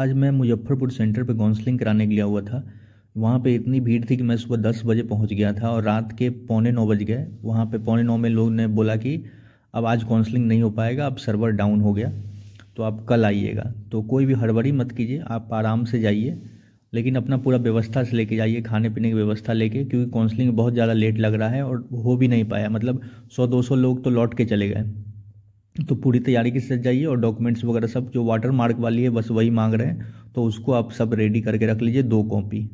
आज मैं मुजफ्फरपुर सेंटर पर काउंसलिंग कराने के लिए हुआ था वहाँ पे इतनी भीड़ थी कि मैं सुबह दस बजे पहुँच गया था और रात के पौने नौ बज गए वहाँ पे पौने नौ में लोग ने बोला कि अब आज काउंसलिंग नहीं हो पाएगा अब सर्वर डाउन हो गया तो आप कल आइएगा तो कोई भी हड़बड़ी मत कीजिए आप आराम से जाइए लेकिन अपना पूरा व्यवस्था से लेके जाइए खाने पीने की व्यवस्था लेके क्योंकि काउंसलिंग बहुत ज़्यादा लेट लग रहा है और हो भी नहीं पाया मतलब सौ दो सौ लोग तो लौट के चले गए तो पूरी तैयारी के साथ जाइए और डॉक्यूमेंट्स वगैरह सब जो वाटर मार्क वाली है बस वही मांग रहे हैं तो उसको आप सब रेडी करके रख लीजिए दो कॉपी